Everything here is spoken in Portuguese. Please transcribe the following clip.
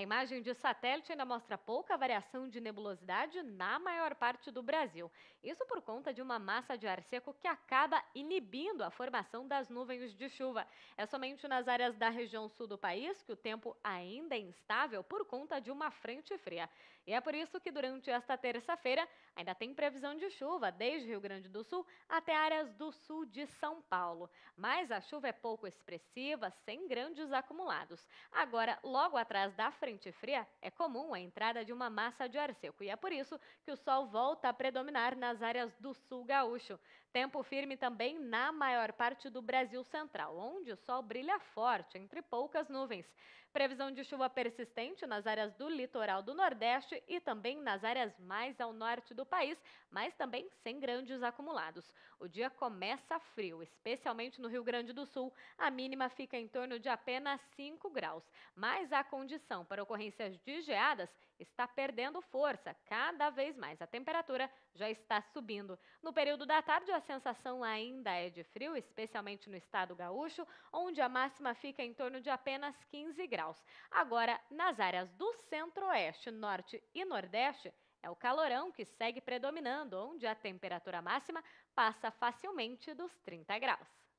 A imagem de satélite ainda mostra pouca variação de nebulosidade na maior parte do Brasil. Isso por conta de uma massa de ar seco que acaba inibindo a formação das nuvens de chuva. É somente nas áreas da região sul do país que o tempo ainda é instável por conta de uma frente fria. E é por isso que durante esta terça-feira ainda tem previsão de chuva desde Rio Grande do Sul até áreas do sul de São Paulo. Mas a chuva é pouco expressiva, sem grandes acumulados. Agora, logo atrás da frente, fria, é comum a entrada de uma massa de ar seco e é por isso que o sol volta a predominar nas áreas do sul gaúcho. Tempo firme também na maior parte do Brasil central, onde o sol brilha forte entre poucas nuvens. Previsão de chuva persistente nas áreas do litoral do Nordeste e também nas áreas mais ao norte do país, mas também sem grandes acumulados. O dia começa frio, especialmente no Rio Grande do Sul. A mínima fica em torno de apenas 5 graus, mas a condição para para ocorrências de geadas está perdendo força cada vez mais. A temperatura já está subindo. No período da tarde, a sensação ainda é de frio, especialmente no estado gaúcho, onde a máxima fica em torno de apenas 15 graus. Agora, nas áreas do centro-oeste, norte e nordeste, é o calorão que segue predominando, onde a temperatura máxima passa facilmente dos 30 graus.